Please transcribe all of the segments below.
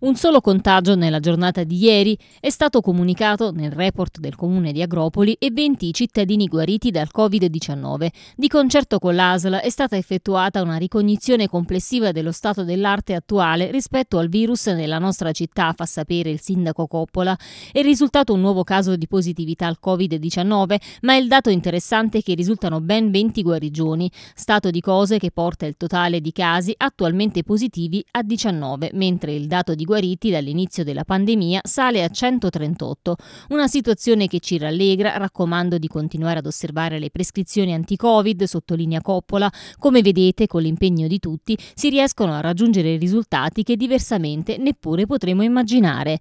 Un solo contagio nella giornata di ieri è stato comunicato nel report del comune di Agropoli e 20 cittadini guariti dal Covid-19. Di concerto con l'ASL è stata effettuata una ricognizione complessiva dello stato dell'arte attuale rispetto al virus nella nostra città, fa sapere il sindaco Coppola. È risultato un nuovo caso di positività al Covid-19, ma il dato interessante è che risultano ben 20 guarigioni, stato di cose che porta il totale di casi attualmente positivi a 19, mentre il dato di guariti dall'inizio della pandemia sale a 138, una situazione che ci rallegra, raccomando di continuare ad osservare le prescrizioni anti-Covid, sottolinea Coppola, come vedete con l'impegno di tutti si riescono a raggiungere risultati che diversamente neppure potremo immaginare.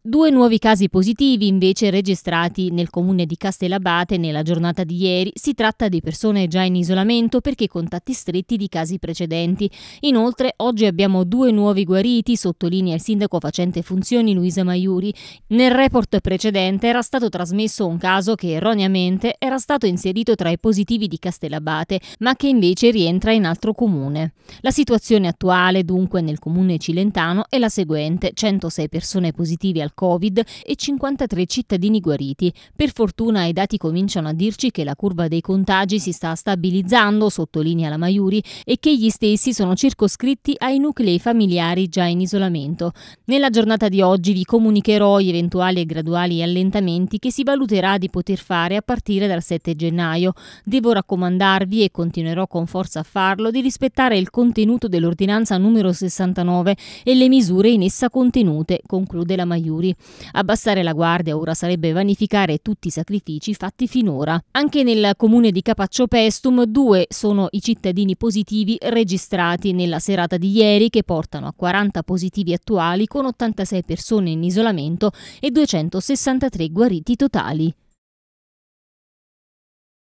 Due nuovi casi positivi invece registrati nel comune di Castellabate nella giornata di ieri. Si tratta di persone già in isolamento perché contatti stretti di casi precedenti. Inoltre oggi abbiamo due nuovi guariti, sottolinea il sindaco facente funzioni Luisa Maiuri. Nel report precedente era stato trasmesso un caso che erroneamente era stato inserito tra i positivi di Castellabate, ma che invece rientra in altro comune. La situazione attuale dunque nel comune cilentano è la seguente: 106 persone positive al dal Covid e 53 cittadini guariti. Per fortuna i dati cominciano a dirci che la curva dei contagi si sta stabilizzando, sottolinea la Maiuri, e che gli stessi sono circoscritti ai nuclei familiari già in isolamento. Nella giornata di oggi vi comunicherò gli eventuali e graduali allentamenti che si valuterà di poter fare a partire dal 7 gennaio. Devo raccomandarvi, e continuerò con forza a farlo, di rispettare il contenuto dell'ordinanza numero 69 e le misure in essa contenute, conclude la Maiuri duri. Abbassare la guardia ora sarebbe vanificare tutti i sacrifici fatti finora. Anche nel comune di Capaccio Pestum due sono i cittadini positivi registrati nella serata di ieri che portano a 40 positivi attuali con 86 persone in isolamento e 263 guariti totali.